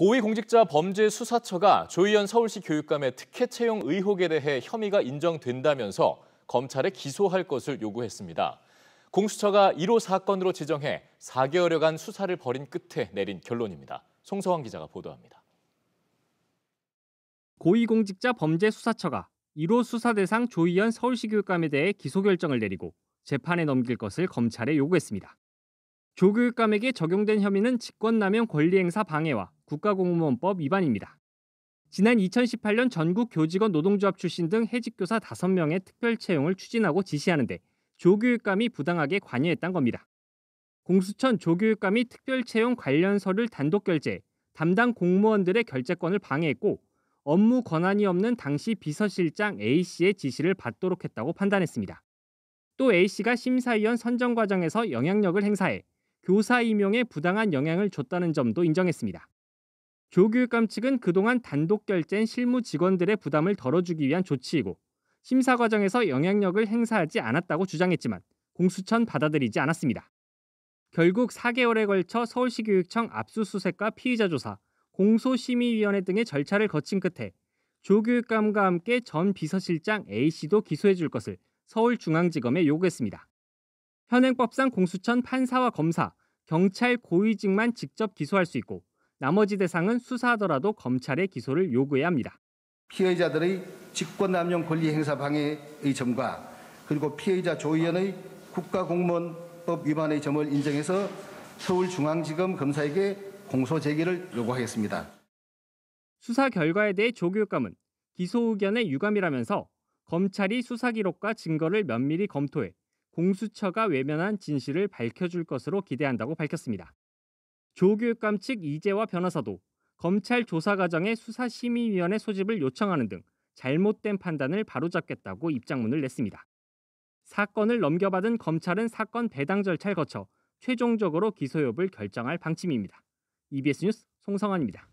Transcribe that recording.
고위공직자 범죄수사처가 조희연 서울시 교육감의 특혜 채용 의혹에 대해 혐의가 인정된다면서 검찰에 기소할 것을 요구했습니다. 공수처가 1호 사건으로 지정해 4개월여간 수사를 벌인 끝에 내린 결론입니다. 송서환 기자가 보도합니다. 고위공직자 범죄수사처가 1호 수사 대상 조희연 서울시 교육감에 대해 기소 결정을 내리고 재판에 넘길 것을 검찰에 요구했습니다. 조교육감에게 적용된 혐의는 직권남용 권리행사 방해와 국가공무원법 위반입니다. 지난 2018년 전국 교직원 노동조합 출신 등 해직교사 5명의 특별 채용을 추진하고 지시하는데 조교육감이 부당하게 관여했던 겁니다. 공수천 조교육감이 특별 채용 관련서를 단독 결제, 담당 공무원들의 결제권을 방해했고 업무 권한이 없는 당시 비서실장 A씨의 지시를 받도록 했다고 판단했습니다. 또 A씨가 심사위원 선정 과정에서 영향력을 행사해 교사 임용에 부당한 영향을 줬다는 점도 인정했습니다. 교육감 측은 그동안 단독 결재인 실무 직원들의 부담을 덜어주기 위한 조치이고 심사 과정에서 영향력을 행사하지 않았다고 주장했지만 공수천 받아들이지 않았습니다. 결국 4개월에 걸쳐 서울시 교육청 압수수색과 피의자 조사, 공소심의위원회 등의 절차를 거친 끝에 조 교육감과 함께 전 비서실장 A씨도 기소해 줄 것을 서울중앙지검에 요구했습니다. 현행법상 공수천 판사와 검사, 경찰 고위직만 직접 기소할 수 있고 나머지 대상은 수사하더라도 검찰의 기소를 요구해야 합니다. 피해자들의 직권남용 권리 행사 방해의 점과 그리고 피해자 조의원의 국가공무원법 위반의 점을 인정해서 서울중앙지검 검사에게 공소 제기를 요구하겠습니다. 수사 결과에 대해 조 교육감은 기소 의견의 유감이라면서 검찰이 수사 기록과 증거를 면밀히 검토해 공수처가 외면한 진실을 밝혀줄 것으로 기대한다고 밝혔습니다. 조교육감 측 이재화 변호사도 검찰 조사 과정에 수사심의위원회 소집을 요청하는 등 잘못된 판단을 바로잡겠다고 입장문을 냈습니다. 사건을 넘겨받은 검찰은 사건 배당 절차를 거쳐 최종적으로 기소협을 결정할 방침입니다. EBS 뉴스 송성환입니다.